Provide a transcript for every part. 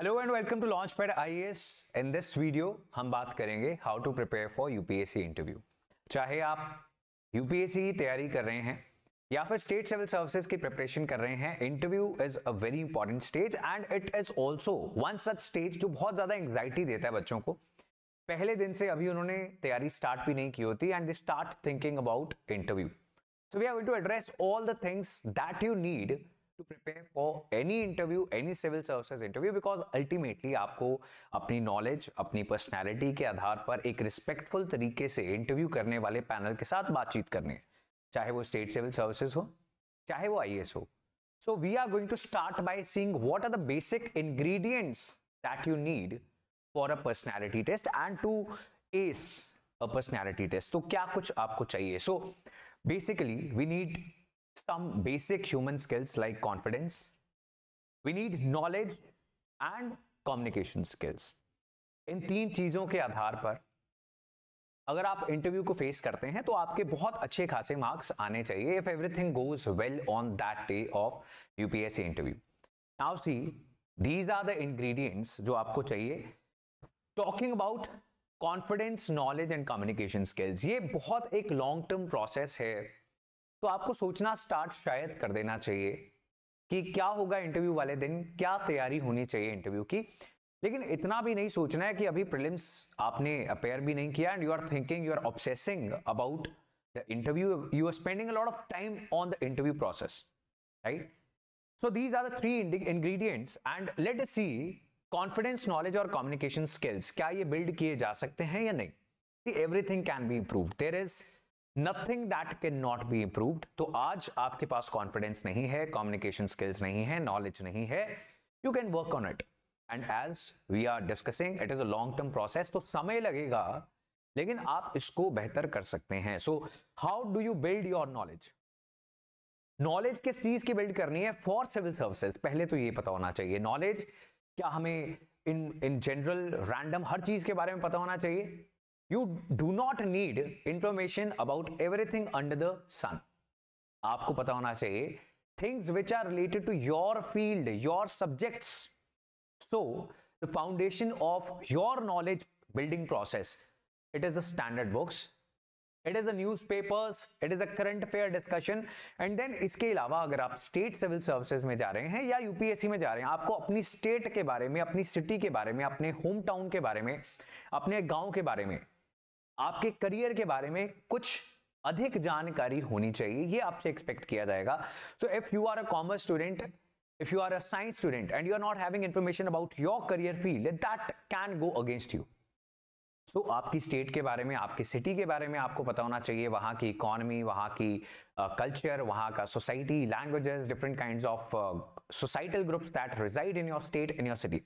Hello and welcome to launch pad I in this video हम बात करेंगे how to prepare for UPSC interview चाहे आप UPSC की तैयारी कर रहे हैं या फिर स्टेट सिविल सर्विसेज की प्रिपरेशन कर रहे हैं interview is a very important stage and it is also one such stage जो बहुत ज़्यादा एंग्जाइटी देता है बच्चों को पहले दिन से अभी उन्होंने तैयारी स्टार्ट भी नहीं की होती and they start thinking about interview so we are going to address all the things that you need to prepare for any interview any civil services interview because ultimately आपको अपनी नॉलेज अपनी personality के आधार पर एक respectful तरीके से interview करने वाले पैनल के साथ बातचीत करनी है चाहे वो स्टेट सिविल सर्विसेज हो चाहे वो आई हो so we are going to start by seeing what are the basic ingredients that you need for a personality test and to ace a personality test तो क्या कुछ आपको चाहिए so basically we need some basic human skills like confidence. We need knowledge and communication skills. इन तीन चीज़ों के आधार पर अगर आप इंटरव्यू को फेस करते हैं तो आपके बहुत अच्छे खासे मार्क्स आने चाहिए if everything goes well on that day of UPSC interview now see these are the ingredients जो आपको चाहिए talking about confidence knowledge and communication skills ये बहुत एक लॉन्ग टर्म प्रोसेस है तो आपको सोचना स्टार्ट शायद कर देना चाहिए कि क्या होगा इंटरव्यू वाले दिन क्या तैयारी होनी चाहिए इंटरव्यू की लेकिन इतना भी नहीं सोचना है कि अभी प्रिलिम्स आपने अपेयर भी नहीं किया and you are thinking you are obsessing about the interview you are spending lot of time on the interview process right so these are the three and let see confidence knowledge और communication skills क्या ये build किए जा सकते हैं या नहीं everything can be improve there is nothing that can not be improved तो आज आपके पास कॉन्फिडेंस नहीं है कॉम्युनिकेशन स्किल्स नहीं है नॉलेज नहीं है you can work on it and as we are discussing it is a long term process तो समय लगेगा लेकिन आप इसको बेहतर कर सकते हैं so how do you build your knowledge knowledge किस चीज की बिल्ड करनी है फॉर सिविल सर्विसेज पहले तो ये पता होना चाहिए नॉलेज क्या हमें इन इन जनरल रैंडम हर चीज के बारे में पता होना चाहिए you do not need information about everything under the sun आपको पता होना चाहिए things which are related to your field your subjects so the foundation of your knowledge building process it is the standard books it is as papers it is a current affair discussion and then इसके अलावा अगर आप state civil services में जा रहे हैं या UPSC में जा रहे हैं आपको अपनी स्टेट के बारे में अपनी सिटी के बारे में अपने होम टाउन के बारे में अपने गांव के बारे में आपके करियर के बारे में कुछ अधिक जानकारी होनी चाहिए ये आपसे एक्सपेक्ट किया जाएगा so if you are a commerce student if you are a science student and you are not having information about your career field that can go against you so आपकी स्टेट के बारे में आपकी city के बारे में आपको पता होना चाहिए वहां की इकॉनमी वहां की कल्चर uh, वहां का society languages different kind of societal groups that reside in your state in your city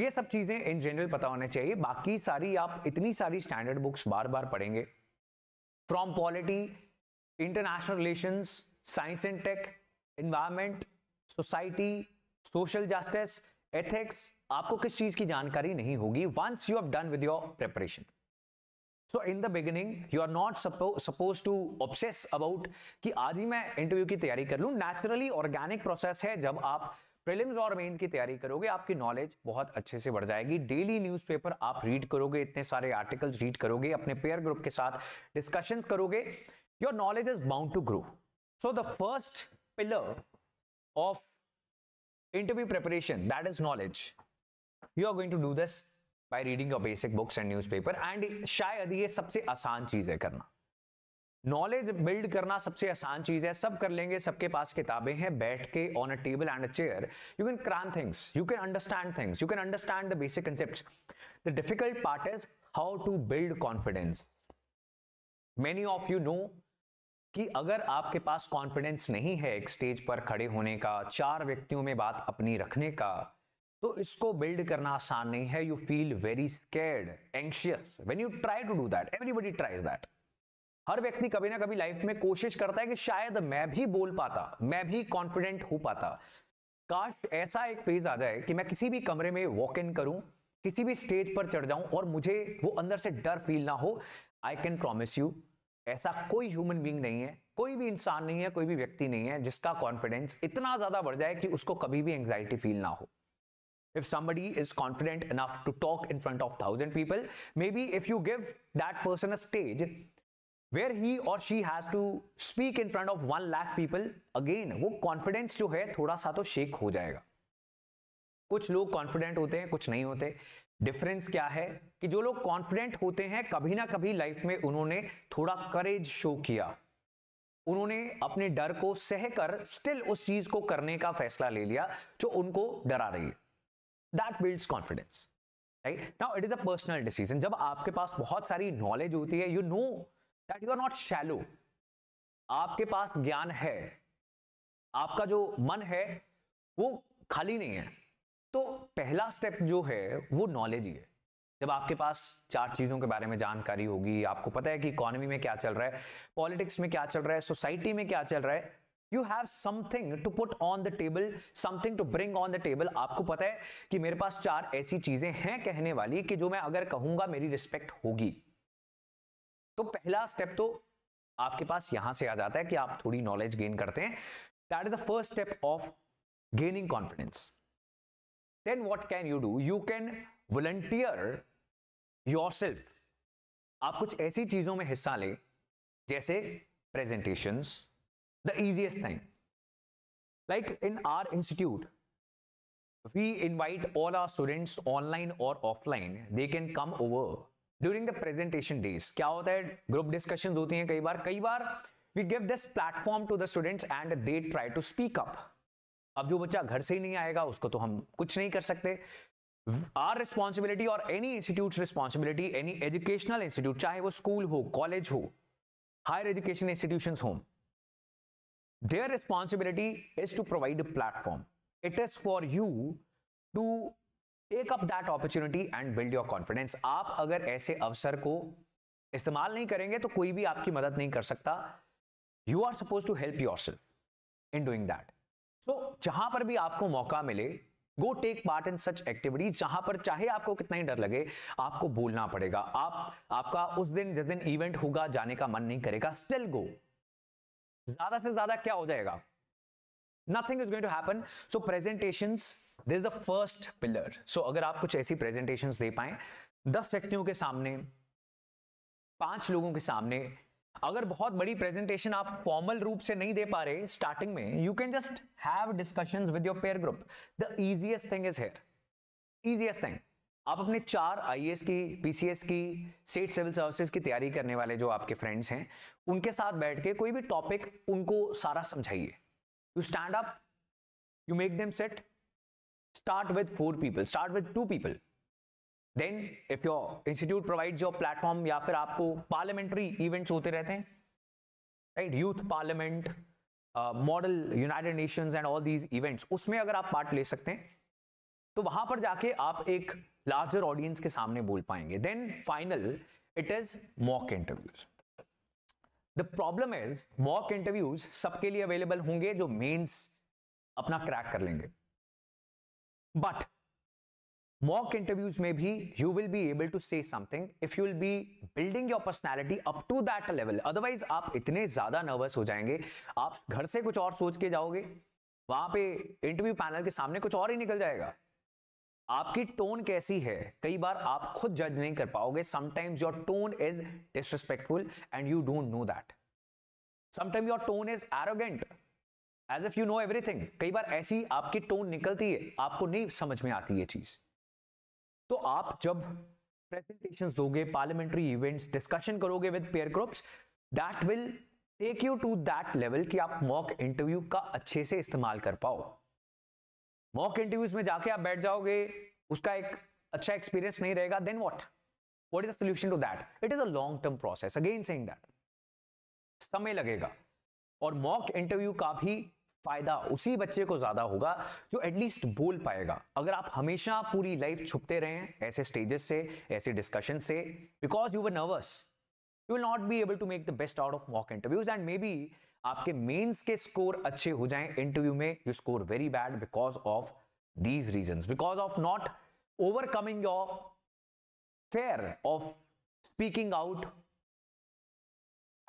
ये सब चीजें इन जनरल पता होने चाहिए बाकी सारी आप इतनी सारी स्टैंडर्ड बुक्स बार बार पढ़ेंगे from polity international relation science and tech environment society social justice ethics आपको किस चीज की जानकारी नहीं होगी once you have done with your preparation so in the beginning you are not suppose to obsess about कि आज ही मैं इंटरव्यू की तैयारी कर लू नेचुरली ऑर्गेनिक प्रोसेस है जब आप प्रिलिम्स और मेंस की तैयारी करोगे आपकी नॉलेज बहुत अच्छे से बढ़ जाएगी डेली न्यूज़पेपर आप रीड करोगे इतने सारे आर्टिकल्स रीड करोगे अपने पेयर ग्रुप के साथ डिस्कशंस करोगे your knowledge is bound to grow so the first pillar of interview preparation that is knowledge you are going to do this by reading your basic books and newspaper and शायद ये सबसे आसान चीज है करना knowledge build करना सबसे आसान चीज है सब कर लेंगे सबके पास किताबें हैं बैठ के on a table and a chair you can cram things you can understand things you can understand the basic concept the difficult part is how to build confidence many of you know कि अगर आपके पास confidence नहीं है एक stage पर खड़े होने का चार व्यक्तियों में बात अपनी रखने का तो इसको बिल्ड करना आसान नहीं है you feel very scared anxious when you try to do that everybody tries that हर व्यक्ति कभी ना कभी लाइफ में कोशिश करता है कि शायद मैं भी बोल पाता मैं भी कॉन्फिडेंट हो पाता काश ऐसा एक फेज आ जाए कि मैं किसी भी कमरे में वॉक इन करूं किसी भी स्टेज पर चढ़ जाऊं और मुझे वो अंदर से डर फील ना हो आई कैन प्रॉमिस यू ऐसा कोई ह्यूमन बींग नहीं है कोई भी इंसान नहीं है कोई भी व्यक्ति नहीं है जिसका कॉन्फिडेंस इतना ज्यादा बढ़ जाए कि उसको कभी भी एंग्जाइटी फील ना हो if somebody is confident enough to talk in front of people people maybe if you give that person a stage where he और she has to speak in front of one lakh people again वो confidence जो है थोड़ा सा तो shake हो जाएगा कुछ लोग कॉन्फिडेंट होते हैं कुछ नहीं होते डिफरेंस क्या है कि जो लोग कॉन्फिडेंट होते हैं कभी ना कभी लाइफ में उन्होंने थोड़ा करेज शो किया उन्होंने अपने डर को सहकर स्टिल उस चीज को करने का फैसला ले लिया जो उनको डरा रही है that builds confidence right now it is a personal decision जब आपके पास बहुत सारी नॉलेज होती है you you know know that you are not shallow आपके पास ज्ञान है आपका जो मन है वो खाली नहीं है तो पहला स्टेप जो है वो नॉलेज ही है जब आपके पास चार चीज़ों के बारे में जानकारी होगी आपको पता है कि इकोनॉमी में क्या चल रहा है पॉलिटिक्स में क्या चल रहा है सोसाइटी में क्या चल रहा है you have something to put on the table something to bring on the table आपको पता है कि मेरे पास चार ऐसी चीज़ें हैं कहने वाली कि जो मैं अगर कहूँगा मेरी रिस्पेक्ट होगी तो पहला स्टेप तो आपके पास यहां से आ जाता है कि आप थोड़ी नॉलेज गेन करते हैं that is the first step of gaining confidence then what can you do you can volunteer yourself आप कुछ ऐसी चीजों में हिस्सा लें जैसे presentation the easiest thing like in our institute we invite all our students online और offline they can come over during the presentation days क्या होता है ग्रुप डिस्कशन होती हैं कई बार कई बार we give this platform to the students and they try to speak up अब जो बच्चा घर से ही नहीं आएगा उसको तो हम कुछ नहीं कर सकते आर रिस्पॉन्सिबिलिटी और any institute responsibility any educational institute चाहे वो स्कूल हो कॉलेज हो हायर एजुकेशन इंस्टीट्यूशन हो their responsibility is to provide platform it is for you to take up that opportunity and build your confidence आप अगर ऐसे अवसर को इस्तेमाल नहीं करेंगे तो कोई भी आपकी मदद नहीं कर सकता you are suppose to help yourself in doing that so जहां पर भी आपको मौका मिले go take part in such activities जहां पर चाहे आपको कितना ही डर लगे आपको बोलना पड़ेगा आप आपका उस दिन जिस दिन इवेंट होगा जाने का मन नहीं करेगा स्टिल गो ज्यादा से ज्यादा क्या हो जाएगा nothing is going to happen so presentation this the first pillar so अगर आप कुछ ऐसी प्रेजेंटेशन दे पाए दस व्यक्तियों के सामने पांच लोगों के सामने अगर बहुत बड़ी प्रेजेंटेशन आप फॉर्मल रूप से नहीं दे पा रहे स्टार्टिंग में you can just have discussions with your peer group the easiest thing is here easiest thing आप अपने चार आईएएस की पीसीएस की स्टेट सिविल सर्विसेज की तैयारी करने वाले जो आपके फ्रेंड्स हैं उनके साथ बैठ के कोई भी टॉपिक उनको सारा समझाइए you stand up you make them sit start with four people start with two people then if your institute provides your platform या फिर आपको पार्लियामेंट्री इवेंट्स होते रहते हैं right youth parliament model united nations and all these events उसमें अगर आप part ले सकते हैं तो वहां पर जाके आप एक लार्जर ऑडियंस के सामने बोल पाएंगे then final it is mock interviews the problem is mock interviews सबके लिए अवेलेबल होंगे जो मेन्स अपना क्रैक कर लेंगे बट मॉक इंटरव्यूज में भी you will be able to say something if you will be building your personality up to that level otherwise आप इतने ज्यादा नर्वस हो जाएंगे आप घर से कुछ और सोच के जाओगे वहां पे इंटरव्यू पैनल के सामने कुछ और ही निकल जाएगा आपकी टोन कैसी है कई बार आप खुद जज नहीं कर पाओगे sometimes your tone is disrespectful and you don't know that sometime your tone is arrogant as if you know everything कई बार ऐसी आपकी टोन निकलती है आपको नहीं समझ में आती ये चीज तो आप जब प्रेजेंटेशन दोगे पार्लियामेंट्री इवेंट्स डिस्कशन करोगे with peer groups that will take you to that level कि आप मॉक इंटरव्यू का अच्छे से इस्तेमाल कर पाओ मॉक इंटरव्यूज में जाके आप बैठ जाओगे उसका एक अच्छा एक्सपीरियंस नहीं रहेगा then what what is the solution to that it is a long term process again saying that समय लगेगा और मॉक इंटरव्यू का भी फायदा उसी बच्चे को ज्यादा होगा जो एटलीस्ट बोल पाएगा अगर आप हमेशा पूरी लाइफ छुपते रहें ऐसे स्टेजेस से ऐसे डिस्कशन से because you were nervous you will not be able to make the best out of mock interviews and may be आपके मेंस के स्कोर अच्छे हो जाएं इंटरव्यू में you score very bad because of these reason because of not overcoming your fear of speaking out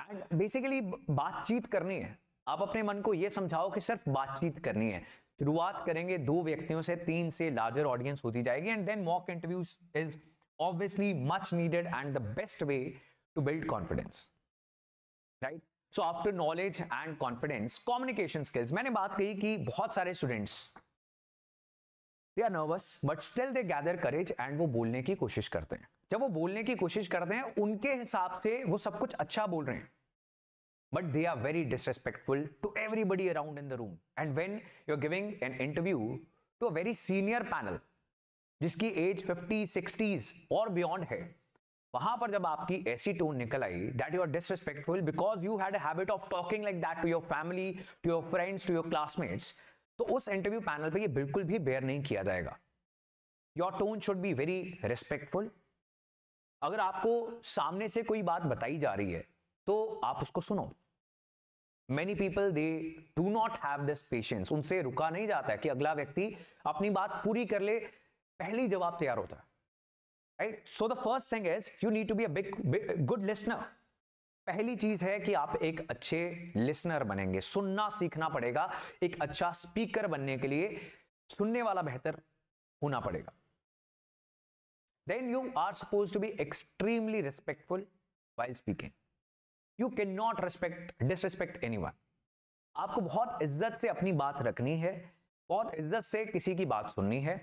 and basically बातचीत करनी है आप अपने मन को यह समझाओ कि सिर्फ बातचीत करनी है शुरुआत करेंगे दो व्यक्तियों से तीन से लार्जर ऑडियंस होती जाएगी and then mock interview is obviously much needed and the best way to build confidence right so after knowledge and confidence communication skills मैंने बात कही कि बहुत सारे students they are nervous but still they gather courage and वो बोलने की कोशिश करते हैं जब वो बोलने की कोशिश करते हैं उनके हिसाब से वो सब कुछ अच्छा बोल रहे हैं but they are very disrespectful to everybody around in the room and when you are giving an interview to a very senior panel जिसकी एज फिफ्टी सिक्सटीज और बियॉन्ड है वहां पर जब आपकी ऐसी टोन निकल आई that you are disrespectful because you had habit of talking like that to your family to your friends to your classmates तो उस इंटरव्यू पैनल पे ये बिल्कुल भी बेयर नहीं किया जाएगा your tone should be very respectful अगर आपको सामने से कोई बात बताई जा रही है तो आप उसको सुनो many people they do not have this patience उनसे रुका नहीं जाता है कि अगला व्यक्ति अपनी बात पूरी कर ले पहली जवाब तैयार होता है right so the first thing is you need to be big good listener पहली चीज है कि आप एक अच्छे लिसनर बनेंगे सुनना सीखना पड़ेगा एक अच्छा स्पीकर बनने के लिए सुनने वाला बेहतर होना पड़ेगा then you are suppose to be extremely respectful while speaking you can not respect disrespect any आपको बहुत इज्जत से अपनी बात रखनी है बहुत इज्जत से किसी की बात सुननी है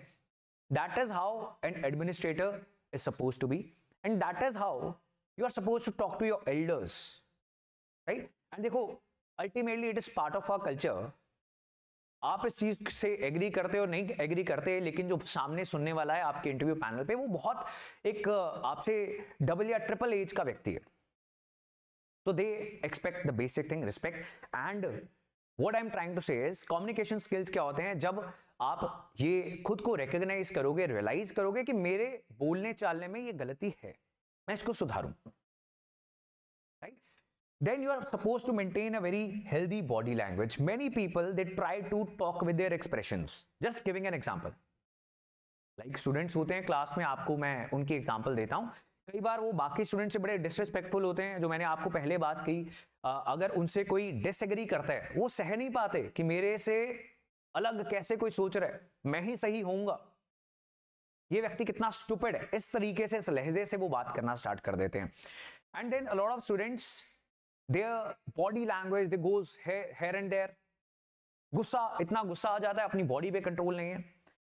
that is how an administrator is supposed to be and that is how you are supposed to talk to your elders right and dekho ultimately it is part of our culture आप इस चीज से agree करते हो नहीं agree करते हैं लेकिन जो सामने सुनने वाला है आपके इंटरव्यू पैनल पे वो बहुत एक आपसे डबल या ट्रिपल एज का व्यक्ति है so they expect the basic thing respect and what I am trying to say communication skills क्या होते हैं जब आप ये खुद को रिकग्नाइज करोगे रियलाइज करोगे कि मेरे बोलने चालने में ये गलती है मैं इसको सुधारू right then you are suppose to maintain a very healthy body language many people they try to talk with their expressions just giving an example like students होते हैं क्लास में आपको मैं उनकी एग्जाम्पल देता हूँ कई बार वो बाकी स्टूडेंट से बड़े डिसरिस्पेक्टफुल होते हैं जो मैंने आपको पहले बात की अगर उनसे कोई डिसएग्री करता है वो सह नहीं पाते कि मेरे से अलग कैसे कोई सोच रहा है मैं ही सही होऊंगा ये व्यक्ति कितना स्टूपेड है इस तरीके से इस लहजे से वो बात करना स्टार्ट कर देते हैं and then a lot of students their body language they goes here and there गुस्सा इतना गुस्सा आ जाता है अपनी बॉडी पे कंट्रोल नहीं है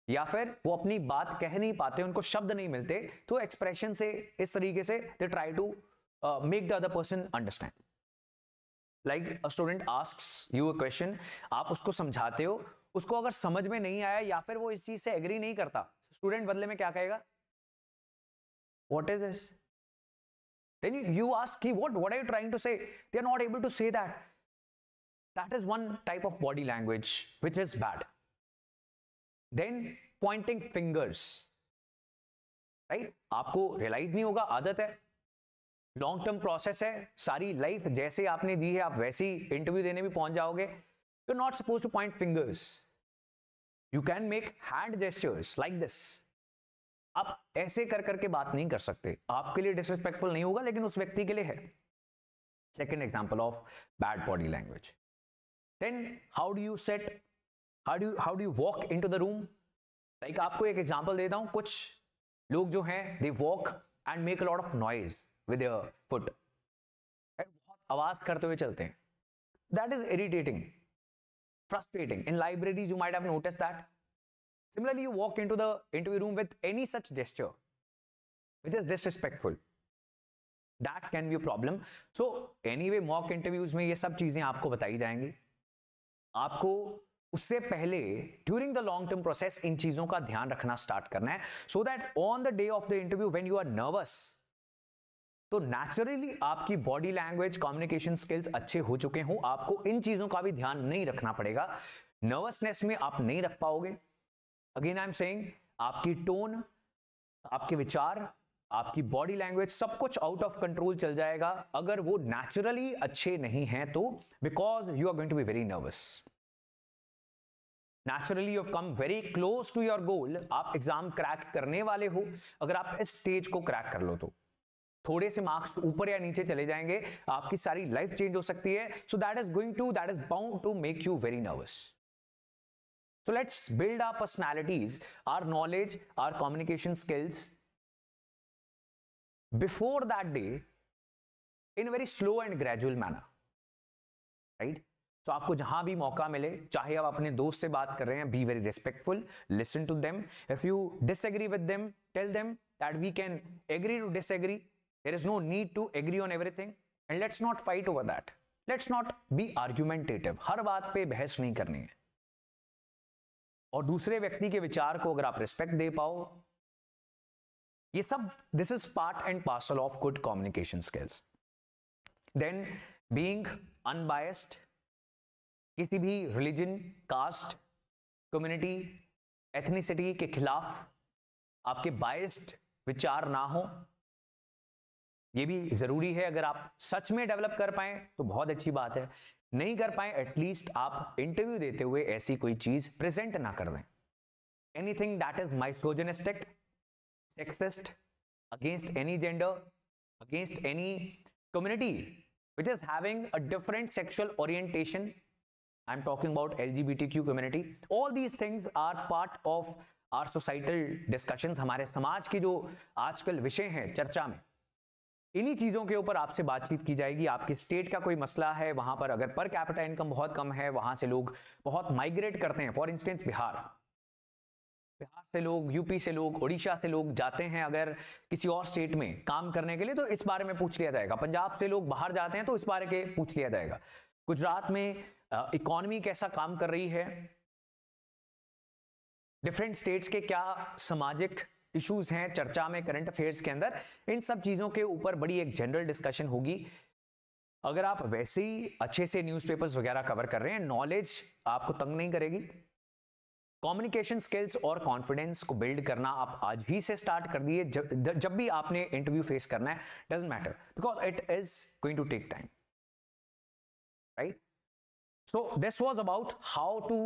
या फिर वो अपनी बात कह नहीं पाते उनको शब्द नहीं मिलते तो एक्सप्रेशन से इस तरीके से they try to make the other person understand like a student ask you a question आप उसको समझाते हो उसको अगर समझ में नहीं आया या फिर वो इस चीज से एग्री नहीं करता स्टूडेंट बदले में क्या कहेगा what is this then you you ask he what what are you trying to say they are not able to that that that is one type of body language which is bad then pointing right आपको realise नहीं होगा आदत है long term process है सारी life जैसे आपने दी है आप वैसी इंटरव्यू देने भी पहुंच जाओगे you not suppose to point fingers you can make hand gestures like this आप ऐसे कर करके बात नहीं कर सकते आपके लिए डिसरिस्पेक्टफुल नहीं होगा लेकिन उस व्यक्ति के लिए है second example of bad body language then how do you set how do how do you walk in to the room like आपको एक एग्जाम्पल देता हूँ कुछ लोग जो हैं they walk and make a lot of noise with foot बहुत आवाज करते हुए चलते हैं that is irritating frustrating. In libraries, you might have noticed that. Similarly, you walk into the interview room with any such gesture, which is disrespectful. that can be a problem so anyway mock interviews mein ye sab cheeze aapko batayi jayengi aapko usse pehle during the long term process in cheezon ka dhyan rakhna start karna hai so that on the day of the interview when you are nervous तो naturally आपकी body language communication skills अच्छे हो चुके हों आपको इन चीजों का भी ध्यान नहीं रखना पड़ेगा नर्वसनेस में आप नहीं रख पाओगे अगेन आई एम सेइंग आपकी टोन आपके विचार आपकी बॉडी लैंग्वेज सब कुछ आउट ऑफ कंट्रोल चल जाएगा अगर वो नेचुरली अच्छे नहीं है तो because you are going to be very nervous naturally you come very close to your goal आप एग्जाम क्रैक करने वाले हो अगर आप इस स्टेज को क्रैक कर लो तो थोड़े से मार्क्स ऊपर या नीचे चले जाएंगे आपकी सारी लाइफ चेंज हो सकती है so that is going to that is bound to make you very nervous so let's build our personalities our knowledge our communication skills before that day in very slow and gradual manner right तो आपको जहां भी मौका मिले चाहे आप अपने दोस्त से बात कर रहे हैं be very respectful listen to them if you disagree with them tell them that we can agree to disagree There is no need to agree on everything and let's not fight over that. Let's not be argumentative. हर बात पे बहस नहीं करनी है और दूसरे व्यक्ति के विचार को अगर आप रिस्पेक्ट दे पाओ ये सब this is part and parcel of good communication skills then being unbiased किसी भी रिलीजन कास्ट कम्युनिटी एथनिसिटी के खिलाफ आपके बायस्ड विचार ना हो ये भी जरूरी है अगर आप सच में डेवलप कर पाए तो बहुत अच्छी बात है नहीं कर पाए एटलीस्ट आप इंटरव्यू देते हुए ऐसी कोई चीज प्रेजेंट ना कर दें anything that is misogynistic sexist against any gender against any community which is having a different sexual orientation I am talking about L G B T Q community all these things are part of our societal discussions हमारे समाज की जो आजकल विषय हैं चर्चा में इन्हीं चीज़ों के ऊपर आपसे बातचीत की जाएगी आपके स्टेट का कोई मसला है वहां पर अगर पर कैपिटा इनकम बहुत कम है वहां से लोग बहुत माइग्रेट करते हैं फॉर इंस्टेंस बिहार बिहार से लोग यूपी से लोग उड़ीसा से लोग जाते हैं अगर किसी और स्टेट में काम करने के लिए तो इस बारे में पूछ लिया जाएगा पंजाब से लोग बाहर जाते हैं तो इस बारे के पूछ लिया जाएगा गुजरात में इकोनॉमी कैसा काम कर रही है डिफरेंट स्टेट्स के क्या सामाजिक इश्यूज हैं चर्चा में करंट अफेयर्स के अंदर इन सब चीज़ों के ऊपर बड़ी एक जनरल डिस्कशन होगी अगर आप वैसे ही अच्छे से न्यूज़पेपर्स वगैरह कवर कर रहे हैं नॉलेज आपको तंग नहीं करेगी कम्युनिकेशन स्किल्स और कॉन्फिडेंस को बिल्ड करना आप आज ही से स्टार्ट कर दिए जब जब भी आपने इंटरव्यू फेस करना है doesn't matter because it is going to take time right so this was about how to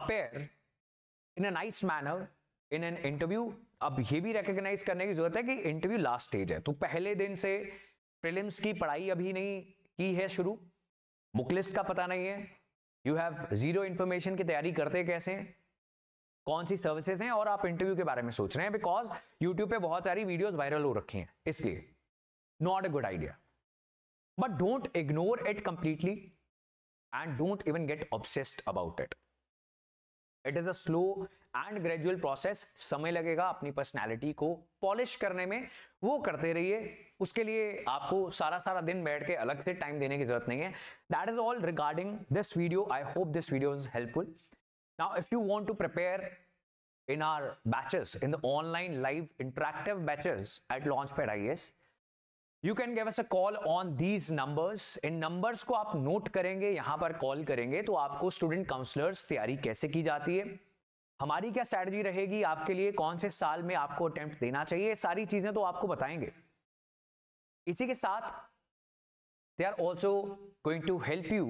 appear in a nice manner in an interview अब ये भी रिकग्नाइज करने की जरूरत है कि इंटरव्यू लास्ट स्टेज है तो पहले दिन से प्रिलिम्स की पढ़ाई अभी नहीं की है शुरू बुकलिस्ट का पता नहीं है यू हैव जीरो इन्फॉर्मेशन की तैयारी करते कैसे कौन सी सर्विसेज हैं और आप इंटरव्यू के बारे में सोच रहे हैं बिकॉज यूट्यूब पे बहुत सारी वीडियोस वायरल हो रखी हैं इसलिए not a good idea but don't ignore it completely and don't even get obsessed about it it is a slow and gradual process समय लगेगा अपनी पर्सनैलिटी को पॉलिश करने में वो करते रहिए उसके लिए आपको सारा सारा दिन बैठ के अलग से टाइम देने की जरूरत नहीं है that is all regarding this video I hope this video is helpful now if you want to prepare in our batches, in the online live interactive batches at Launchpad IS. You can give us a call on these numbers. इन numbers को आप note करेंगे यहाँ पर call करेंगे तो आपको student counselors तैयारी कैसे की जाती है हमारी क्या स्ट्रैटेजी रहेगी आपके लिए कौन से साल में आपको अटेम्प्ट देना चाहिए सारी चीजें तो आपको बताएंगे इसी के साथ they are also going to help you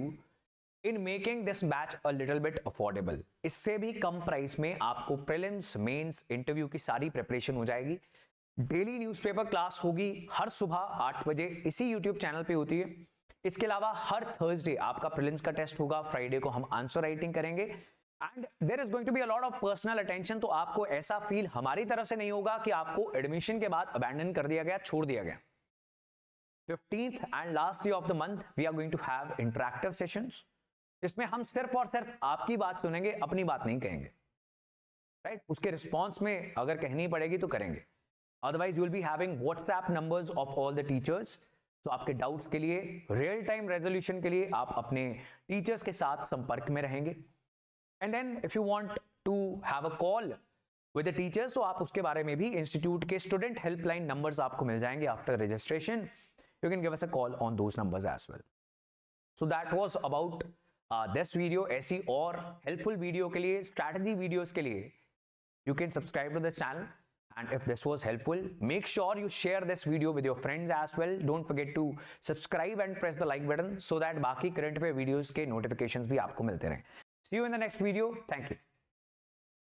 in making this batch a little bit affordable इससे भी कम प्राइस में आपको प्रिलिम्स मेंस इंटरव्यू की सारी प्रिपरेशन हो जाएगी डेली न्यूज़पेपर क्लास होगी हर सुबह आठ बजे इसी यूट्यूब चैनल पे होती है इसके अलावा हर थर्सडे आपका प्रिलिम्स का टेस्ट होगा फ्राइडे को हम आंसर राइटिंग करेंगे and there is going to be a lot of personal attention तो आपको ऐसा फील हमारी तरफ से नहीं होगा कि आपको एडमिशन के बाद अबैंडन कर दिया गया छोड़ दिया गया fifteenth and last day of the month we are going to have interactive session इसमें हम सिर्फ और सिर्फ आपकी बात सुनेंगे अपनी बात नहीं कहेंगे राइट right? उसके रिस्पॉन्स में अगर कहनी पड़ेगी तो करेंगे otherwise you'll be having WhatsApp numbers of all the teachers तो आपके डाउट्स के लिए रियल टाइम रेजोल्यूशन के लिए आप अपने टीचर्स के साथ संपर्क में रहेंगे and then if you want to have a call with the teachers तो आप उसके बारे में भी इंस्टीट्यूट के स्टूडेंट हेल्पलाइन नंबर्स आपको मिल जाएंगे after registration you can give us a call on those numbers as well so that was about this video ऐसी और हेल्पफुल वीडियो के लिए स्ट्रैटेजी वीडियोज के लिए you can subscribe to this channel and if this was helpful make sure you share this video with your friends as well don't forget to subscribe and press the like button so that baki current pe videos ke notifications bhi aapko milte rahe See you in the next video. Thank you.